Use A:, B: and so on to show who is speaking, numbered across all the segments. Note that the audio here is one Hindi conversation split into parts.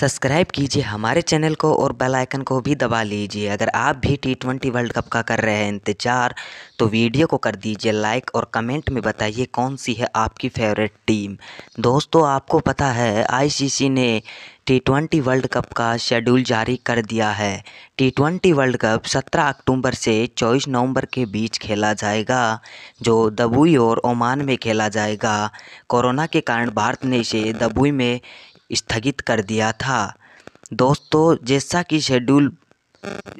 A: सब्सक्राइब कीजिए हमारे चैनल को और बेल आइकन को भी दबा लीजिए अगर आप भी टी ट्वेंटी वर्ल्ड कप का कर रहे हैं इंतज़ार तो वीडियो को कर दीजिए लाइक और कमेंट में बताइए कौन सी है आपकी फेवरेट टीम दोस्तों आपको पता है आईसीसी ने टी ट्वेंटी वर्ल्ड कप का शेड्यूल जारी कर दिया है टी ट्वेंटी वर्ल्ड कप 17 अक्टूबर से 24 नवंबर के बीच खेला जाएगा जो दबुई और ओमान में खेला जाएगा कोरोना के कारण भारत ने इसे दबुई में स्थगित कर दिया था दोस्तों जैसा कि शेड्यूल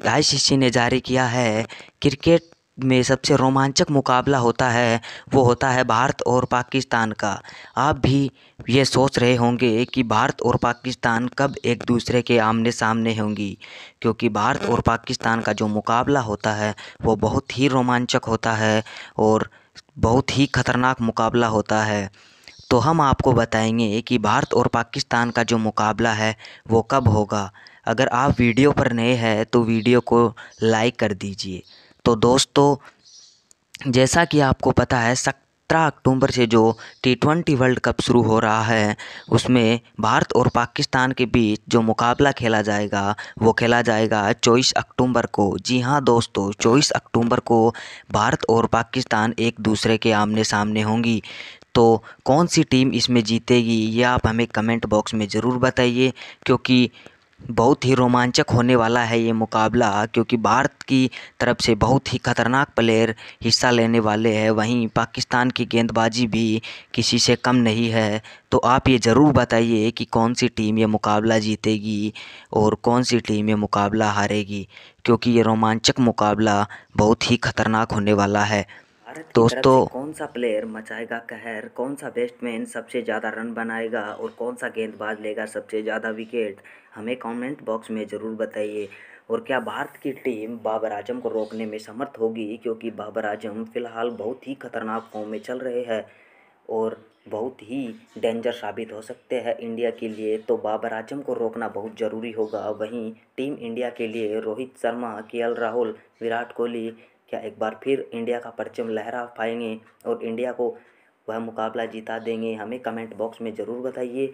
A: आईसीसी ने जारी किया है क्रिकेट में सबसे रोमांचक मुकाबला होता है वो होता है भारत और पाकिस्तान का आप भी ये सोच रहे होंगे कि भारत और पाकिस्तान कब एक दूसरे के आमने सामने होंगी क्योंकि भारत और पाकिस्तान का जो मुकाबला होता है वो बहुत ही रोमांचक होता है और बहुत ही खतरनाक मुकाबला होता है तो हम आपको बताएंगे कि भारत और पाकिस्तान का जो मुकाबला है वो कब होगा अगर आप वीडियो पर नए हैं तो वीडियो को लाइक कर दीजिए तो दोस्तों जैसा कि आपको पता है सत्रह अक्टूबर से जो टी ट्वेंटी वर्ल्ड कप शुरू हो रहा है उसमें भारत और पाकिस्तान के बीच जो मुकाबला खेला जाएगा वो खेला जाएगा चौबीस अक्टूबर को जी हाँ दोस्तों चौबीस अक्टूबर को भारत और पाकिस्तान एक दूसरे के आमने सामने होंगी तो कौन सी टीम इसमें जीतेगी ये आप हमें कमेंट बॉक्स में ज़रूर बताइए क्योंकि बहुत ही रोमांचक होने वाला है ये मुकाबला क्योंकि भारत की तरफ से बहुत ही खतरनाक प्लेयर हिस्सा लेने वाले हैं वहीं पाकिस्तान की गेंदबाजी भी किसी से कम नहीं है तो आप ये ज़रूर बताइए कि कौन सी टीम ये मुकाबला जीतेगी और कौन सी टीम ये मुकाबला हारेगी क्योंकि ये रोमांचक मुकाबला बहुत ही खतरनाक होने वाला है भारत दोस्तों कौन सा प्लेयर मचाएगा कहर कौन सा बैट्समैन सबसे ज़्यादा रन बनाएगा और कौन सा गेंदबाज लेगा सबसे ज़्यादा विकेट हमें कमेंट बॉक्स में ज़रूर बताइए और क्या भारत की टीम बाबर आजम को रोकने में समर्थ होगी क्योंकि बाबर आजम फ़िलहाल बहुत ही खतरनाक फॉर्म में चल रहे हैं और बहुत ही डेंजर साबित हो सकते हैं इंडिया के लिए तो बाबर आजम को रोकना बहुत ज़रूरी होगा वहीं टीम इंडिया के लिए रोहित शर्मा के राहुल विराट कोहली क्या एक बार फिर इंडिया का परचम लहरा पाएंगे और इंडिया को वह मुकाबला जीता देंगे हमें कमेंट बॉक्स में ज़रूर बताइए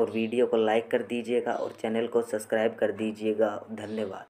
A: और वीडियो को लाइक कर दीजिएगा और चैनल को सब्सक्राइब कर दीजिएगा धन्यवाद